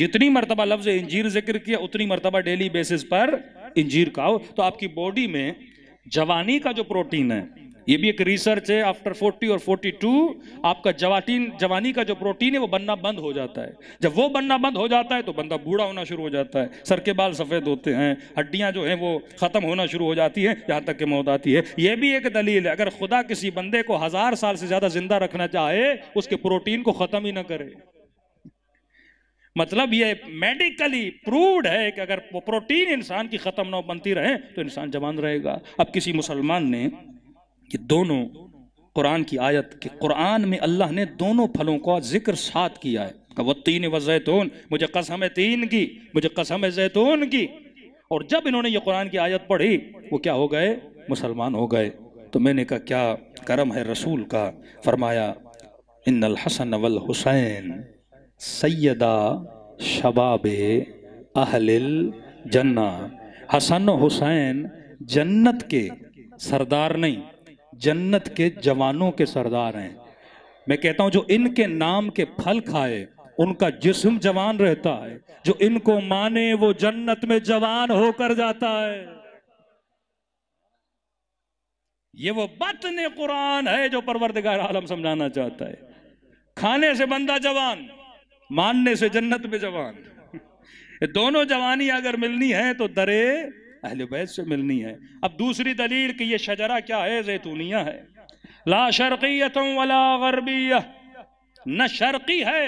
जितनी मरतबा लफ्ज इंजीर जिक्र किया उतनी मरतबा डेली बेसिस पर इंजीर खाओ तो आपकी बॉडी में जवानी का जो प्रोटीन है ये भी एक रिसर्च है आफ्टर 40 और 42 आपका जवाटीन जवानी का जो प्रोटीन है वो बनना बंद हो जाता है जब वो बनना बंद हो जाता है तो बंदा बूढ़ा होना शुरू हो जाता है सर के बाल सफ़ेद होते हैं हड्डियाँ जो हैं वो ख़त्म होना शुरू हो जाती हैं जहाँ तक कि मौत आती है ये भी एक दलील है अगर खुदा किसी बंदे को हज़ार साल से ज़्यादा ज़िंदा रखना चाहे उसके प्रोटीन को ख़त्म ही ना करे मतलब ये मेडिकली प्रूव्ड है कि अगर वो प्रोटीन इंसान की ख़त्म ना बनती रहे तो इंसान जवान रहेगा अब किसी मुसलमान ने ये दोनों कुरान की आयत के कुरान में अल्लाह ने दोनों फलों का जिक्र साथ किया है कब तीन व जैतून मुझे कसम है तीन की मुझे कसम है जैतून की और जब इन्होंने ये कुरान की आयत पढ़ी वो क्या हो गए मुसलमान हो गए तो मैंने कहा क्या करम है रसूल का फरमाया इन हसन वल हुसैन सैदा शबाब अहलिल जन्ना हसन हुसैन जन्नत के सरदार नहीं जन्नत के जवानों के सरदार हैं मैं कहता हूं जो इनके नाम के फल खाए उनका जिस्म जवान रहता है जो इनको माने वो जन्नत में जवान होकर जाता है ये वो बतने कुरान है जो परवरदिगार आलम समझाना चाहता है खाने से बंदा जवान मानने से जन्नत में जवान दोनों जवानी अगर मिलनी है तो दरे अहल बैत से मिलनी है अब दूसरी दलील कि ये शजरा क्या है जैतूनिया है ला शर्कियत वला गरबिया न शर्की है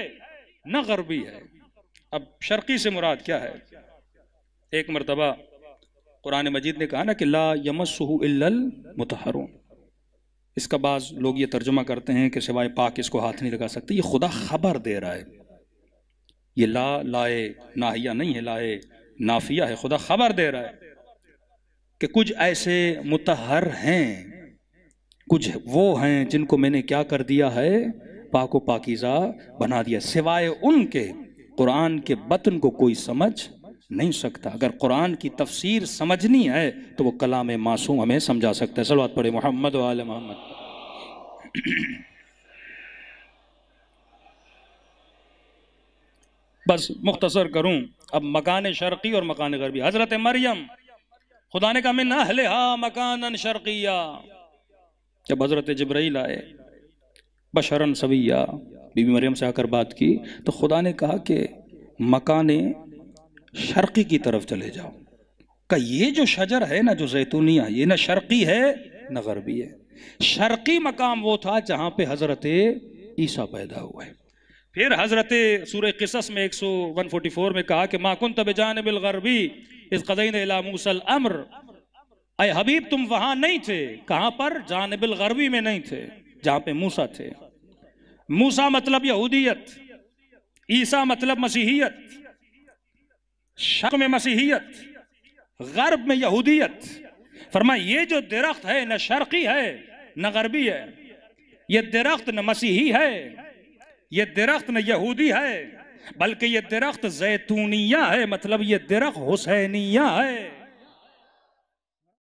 न गरबी है अब शर्की से मुराद क्या है एक मरतबा कुरान मजीद ने कहा ना कि ला यमसहू मतहरों इसका बाज लोग ये तर्जुमा करते हैं कि सिवाय पाक इसको हाथ नहीं लगा सकते ये खुदा खबर दे रहा है ये ला लाए नाहिया नहीं है लाए नाफिया है खुदा खबर दे रहा है कि कुछ ऐसे मुतहर हैं कुछ वो हैं जिनको मैंने क्या कर दिया है पाको पाकिज़ा बना दिया सिवाय उनके कुरान के बतन को कोई समझ नहीं सकता अगर कुरान की तफसीर समझनी है तो वो कलाम मासूम हमें समझा सकता है सलवात पढ़े मोहम्मद वाल मोहम्मद बस मुख्तसर करूँ अब मकान शर्की और मकान गरबी हजरत मरियम खुदा ने कहा मैं हा मकान शर्किया जब हजरत जबरील आए बशरन सवैया बीबी मरियम से आकर बात की तो खुदा ने कहा कि मकान शर्की की तरफ चले जाओ का ये जो शजर है ना जो जैतूनिया ये ना शर्की है ना गरबी है शर्की मकाम वो था जहाँ पे हजरत ईसा पैदा हुआ है फिर हज़रत सूर कसस में 144 में कहा कि माकुन तब गरबी इस कदीन इलामूसल अमर अय हबीब तुम वहां नहीं थे कहां पर गरबी में नहीं थे जहां पे मूसा थे मूसा मतलब यहूदियत ईसा मतलब मसीहियत शक में मसीहियत गर्ब में यहूदियत फरमा ये जो दरख्त है न शर्की है न गरबी है ये दरख्त न मसीही है ये दरख्त न यहूदी है बल्कि ये दरख्त जैतूनिया है मतलब ये दरख्त हुसैनिया है